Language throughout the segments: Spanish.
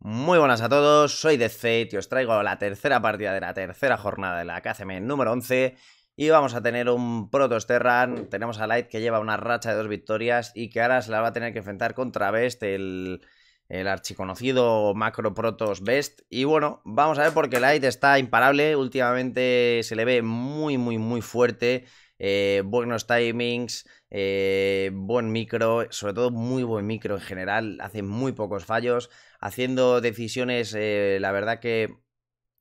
Muy buenas a todos, soy DeathFate y os traigo la tercera partida de la tercera jornada de la KCM número 11 y vamos a tener un Protos Terran, tenemos a Light que lleva una racha de dos victorias y que ahora se la va a tener que enfrentar contra Best, el el archiconocido Macro Protos Best. Y bueno, vamos a ver porque Light está imparable. Últimamente se le ve muy, muy, muy fuerte. Eh, buenos timings, eh, buen micro, sobre todo muy buen micro en general. Hace muy pocos fallos, haciendo decisiones, eh, la verdad que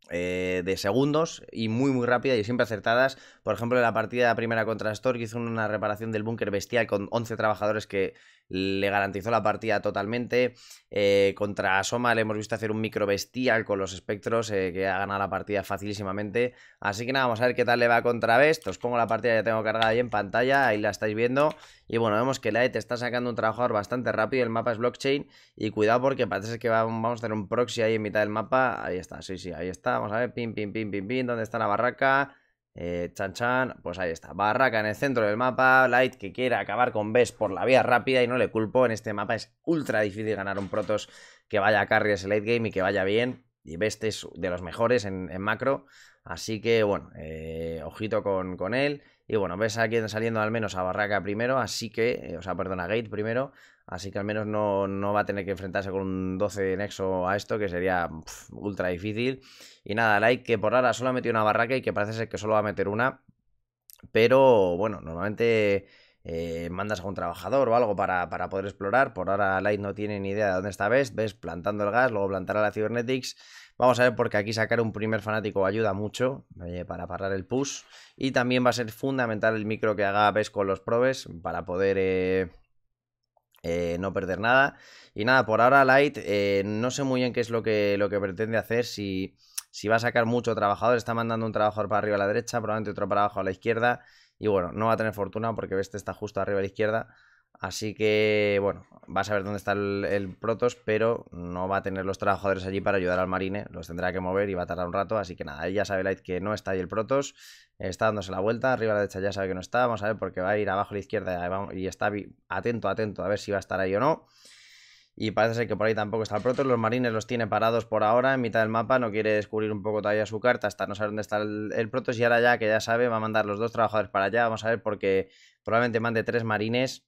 de segundos y muy muy rápida y siempre acertadas. Por ejemplo, en la partida primera contra Stork hizo una reparación del búnker bestial con 11 trabajadores que le garantizó la partida totalmente. Eh, contra Soma le hemos visto hacer un micro bestial con los espectros, eh, que ha ganado la partida facilísimamente. Así que nada, vamos a ver qué tal le va contra Best. Os pongo la partida ya tengo cargada ahí en pantalla, ahí la estáis viendo. Y bueno, vemos que Light está sacando un trabajador bastante rápido, el mapa es blockchain. Y cuidado porque parece que vamos a tener un proxy ahí en mitad del mapa. Ahí está, sí, sí, ahí está. Vamos a ver, pin, pin, pin, pin, pin, dónde está la barraca. Eh, chan Chan, pues ahí está. Barraca en el centro del mapa. Light que quiere acabar con Bess por la vía rápida y no le culpo. En este mapa es ultra difícil ganar un Protos que vaya a carry ese late game y que vaya bien. Y Best es de los mejores en, macro. Así que bueno, eh, ojito con, él. Y bueno, ves aquí saliendo al menos a Barraca primero, así que, eh, o sea, perdona, a Gate primero. Así que al menos no, va a tener que enfrentarse con un 12 de nexo a esto, que sería ultra difícil. Y nada, Light que por ahora solo ha metido una barraca y que parece ser que solo va a meter una. Pero bueno, normalmente eh, mandas a un trabajador o algo para, para, poder explorar. Por ahora Light no tiene ni idea de dónde está Best. Ves plantando el gas, luego plantará la Cybernetics. Vamos a ver porque aquí sacar un primer fanático ayuda mucho eh, para parar el push. Y también va a ser fundamental el micro que haga Best con los probes para poder... Eh, eh, no perder nada. Y nada, por ahora Light eh, no sé muy bien qué es lo que, lo que pretende hacer, si, si, va a sacar mucho trabajador, está mandando un trabajador para arriba a la derecha, probablemente otro para abajo a la izquierda, y bueno, no va a tener fortuna porque este está justo arriba a la izquierda, Así que, bueno, va a ver dónde está el, el, Protos, pero no va a tener los trabajadores allí para ayudar al Marine. Los tendrá que mover y va a tardar un rato. Así que nada, ahí ya sabe Light que no está ahí el Protos. Está dándose la vuelta. Arriba a la derecha ya sabe que no está. Vamos a ver porque va a ir abajo a la izquierda y está atento, atento a ver si va a estar ahí o no. Y parece ser que por ahí tampoco está el Protos. Los marines los tiene parados por ahora en mitad del mapa. No quiere descubrir un poco todavía su carta hasta no saber dónde está el, el Protos. Y ahora ya que ya sabe, va a mandar los dos trabajadores para allá. Vamos a ver porque probablemente mande tres marines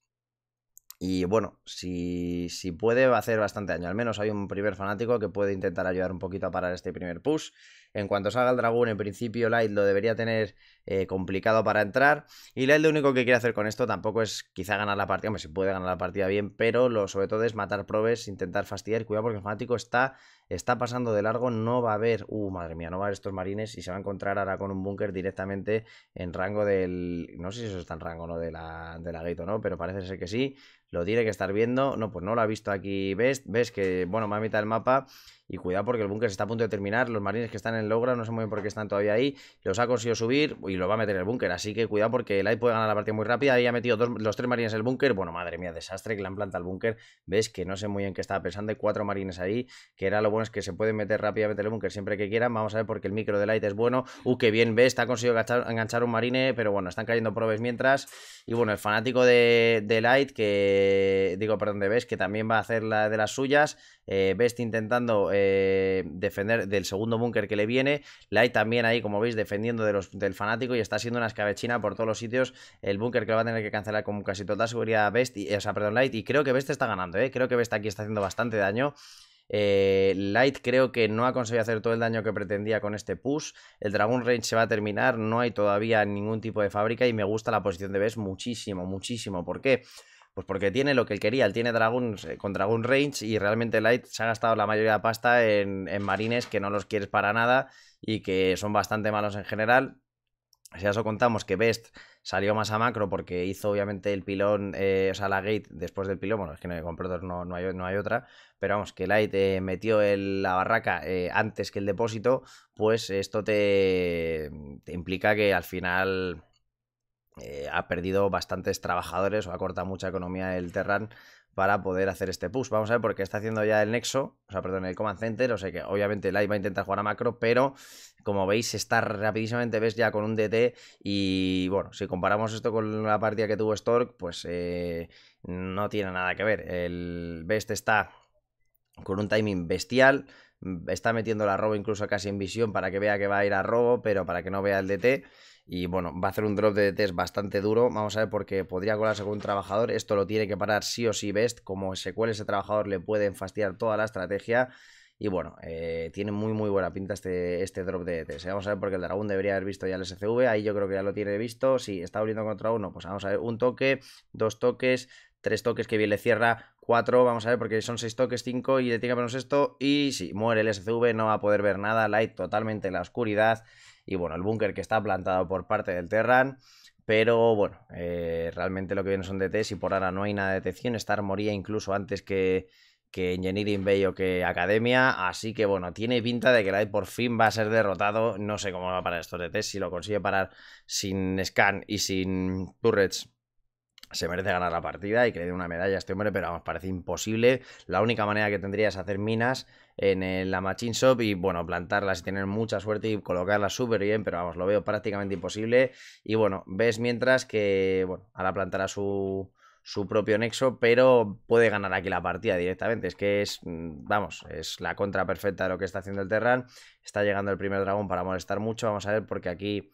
y bueno, si, puede, va a hacer bastante daño. Al menos hay un primer fanático que puede intentar ayudar un poquito a parar este primer push. En cuanto salga el dragón, en principio Light lo debería tener eh, complicado para entrar. Y Light lo único que quiere hacer con esto tampoco es quizá ganar la partida. Hombre, si puede ganar la partida bien, pero lo sobre todo es matar probes, intentar fastidiar. Cuidado porque el fanático está, está pasando de largo. No va a haber, uh, madre mía, no va a haber estos marines y se va a encontrar ahora con un búnker directamente en rango del. No sé si eso está en rango, ¿no? De la, de la ¿no? Pero parece ser que sí lo tiene que estar viendo. No, pues no lo ha visto aquí. Ves, ves que, bueno, me ha mitad del mapa. Y cuidado porque el búnker está a punto de terminar. Los marines que están en Logra no sé muy bien por qué están todavía ahí. Los ha conseguido subir y lo va a meter el búnker. Así que cuidado porque Light puede ganar la partida muy rápida. Ahí ha metido los tres marines en el búnker. Bueno, madre mía, desastre que le han plantado el búnker. Ves que no sé muy bien qué estaba pensando. Hay cuatro marines ahí. Que era lo bueno es que se pueden meter rápidamente el búnker siempre que quieran. Vamos a ver porque el micro de Light es bueno. Uh, qué bien ves. Está conseguido enganchar, un marine. Pero bueno, están cayendo probes mientras. Y bueno, el fanático de, de Light que eh, digo, perdón, de Best, que también va a hacer la de las suyas. Eh, Best intentando eh, defender del segundo búnker que le viene. Light también ahí, como veis, defendiendo los, del fanático y está haciendo una escabechina por todos los sitios. El búnker que va a tener que cancelar con casi toda seguridad Best, y, o sea, perdón, Light. Y creo que Best está ganando, Creo que Best aquí está haciendo bastante daño. Light creo que no ha conseguido hacer todo el daño que pretendía con este push. El Dragon Range se va a terminar, no hay todavía ningún tipo de fábrica y me gusta la posición de Best muchísimo, muchísimo. ¿Por qué? Pues porque tiene lo que él quería. Él tiene Dragon eh, con Dragon Range y realmente Light se ha gastado la mayoría de pasta en, marines que no los quieres para nada y que son bastante malos en general. Si a eso contamos que Best salió más a macro porque hizo obviamente el pilón, eh, o sea, la gate después del pilón, bueno, es que no, no, hay, otra, pero vamos, que Light eh, metió la barraca antes que el depósito, pues esto te, te implica que al final eh, ha perdido bastantes trabajadores o ha cortado mucha economía el Terran para poder hacer este push. Vamos a ver porque está haciendo ya el Nexo, o sea, perdón, el Command Center, o sea que obviamente Light va a intentar jugar a macro, pero como veis está rapidísimamente, ves ya con un DT y bueno, si comparamos esto con la partida que tuvo Stork, pues eh, no tiene nada que ver. El Best está con un timing bestial, está metiendo la robo incluso casi en visión para que vea que va a ir a robo, pero para que no vea el DT. Y bueno, va a hacer un drop de test bastante duro. Vamos a ver porque podría colarse con un trabajador. Esto lo tiene que parar sí o sí Best. Como se cuele ese trabajador le pueden fastidiar toda la estrategia. Y bueno, eh, tiene muy muy buena pinta este, este drop de test ¿eh? Vamos a ver porque el dragón debería haber visto ya el SCV. Ahí yo creo que ya lo tiene visto. Si está abriendo contra uno, pues vamos a ver un toque, dos toques, tres toques que bien le cierra, cuatro, vamos a ver, porque son seis toques, cinco, y le tiene que esto, y si sí, muere el SCV, no va a poder ver nada, Light totalmente en la oscuridad, y bueno, el búnker que está plantado por parte del Terran. Pero bueno, eh, realmente lo que viene son DTs y por ahora no hay nada de detección. Star moría incluso antes que, que Engineering Bay o que Academia. Así que bueno, tiene pinta de que Light por fin va a ser derrotado. No sé cómo va a parar estos DTs. Si lo consigue parar sin scan y sin turrets se merece ganar la partida y que le dé una medalla a este hombre, pero vamos, parece imposible. La única manera que tendría es hacer minas en la Machine Shop y, bueno, plantarlas y tener mucha suerte y colocarlas súper bien, pero vamos, lo veo prácticamente imposible. Y bueno, ves mientras que, bueno, ahora plantará su, su propio nexo, pero puede ganar aquí la partida directamente. Es que es, mm, vamos, es la contra perfecta de lo que está haciendo el Terran. Está llegando el primer dragón para molestar mucho. Vamos a ver porque aquí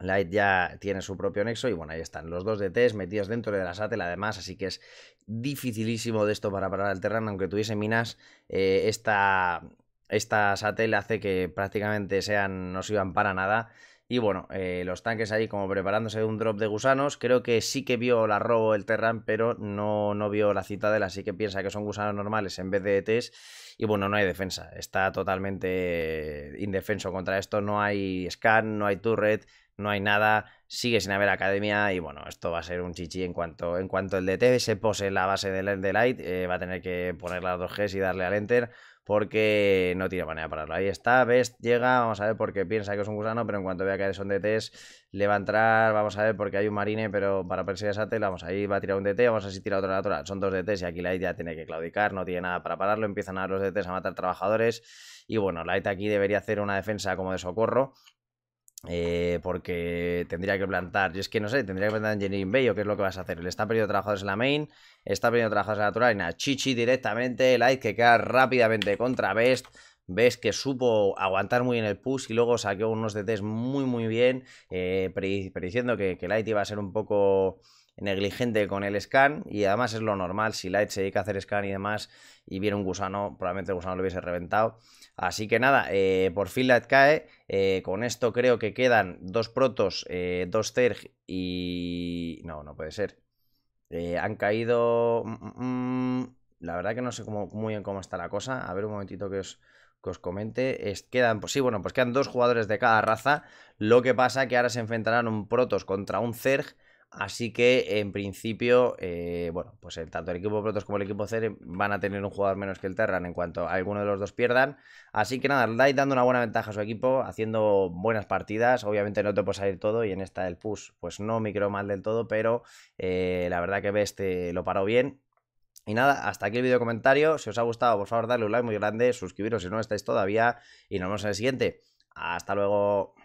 Light ya tiene su propio nexo y bueno, ahí están los dos DTs metidos dentro de la Satel además, así que es dificilísimo de esto para parar al Terran, aunque tuviese minas, eh, esta, esta hace que prácticamente sean, no sirvan para nada. Y bueno, eh, los tanques ahí como preparándose de un drop de gusanos. Creo que sí que vio la robo el Terran, pero no, no vio la citadela, así que piensa que son gusanos normales en vez de DTs. E y bueno, no hay defensa. Está totalmente indefenso contra esto. No hay scan, no hay turret, no hay nada. Sigue sin haber academia. Y bueno, esto va a ser un chichi en cuanto, en cuanto el DT se pose la base del de Light. Eh, va a tener que poner las dos Gs y darle al Enter. Porque no tiene manera de pararlo. Ahí está, Best llega. Vamos a ver porque piensa que es un gusano. Pero en cuanto vea que son DTs, le va a entrar. Vamos a ver porque hay un marine. Pero para perseguir a Satel, vamos ahí, va a tirar un DT. Vamos a ver si tira otro Son dos DTs y aquí Light ya tiene que claudicar. No tiene nada para pararlo. Empiezan a dar los a matar trabajadores. Y bueno, Light e aquí debería hacer una defensa como de socorro. Eh, porque tendría que plantar, y es que no sé, tendría que plantar Engineering Bay o qué es lo que vas a hacer. Le está perdiendo trabajadores en la main, está perdiendo trabajadores en la turaina. Chichi directamente, Light que queda rápidamente contra Best. Ves que supo aguantar muy bien el push y luego saqueó unos DTs muy muy bien, eh, prediciendo que, que Light iba a ser un poco negligente con el scan y además es lo normal, si Light se dedica a hacer scan y demás y viene un gusano, probablemente el gusano lo hubiese reventado. Así que nada, eh, por fin Light cae, eh, con esto creo que quedan dos protos, eh, dos Zerg y... no, no puede ser. han caído... Mm, mm, mm, la verdad que no sé muy bien cómo está la cosa, a ver un momentito que os os comente. quedan, pues sí, bueno, pues quedan dos jugadores de cada raza. Lo que pasa que ahora se enfrentarán un Protos contra un Zerg. Así que en principio, eh, bueno, pues el, tanto el equipo Protoss como el equipo Cere van a tener un jugador menos que el Terran en cuanto a alguno de los dos pierdan. Así que nada, Light dando una buena ventaja a su equipo, haciendo buenas partidas. Obviamente no te puede salir todo y en esta del push, pues no micro mal del todo, pero eh, la verdad que este lo paró bien y nada, hasta aquí el video comentario. Si os ha gustado, por favor, darle un like muy grande, suscribiros si no estáis todavía y nos vemos en el siguiente. Hasta luego.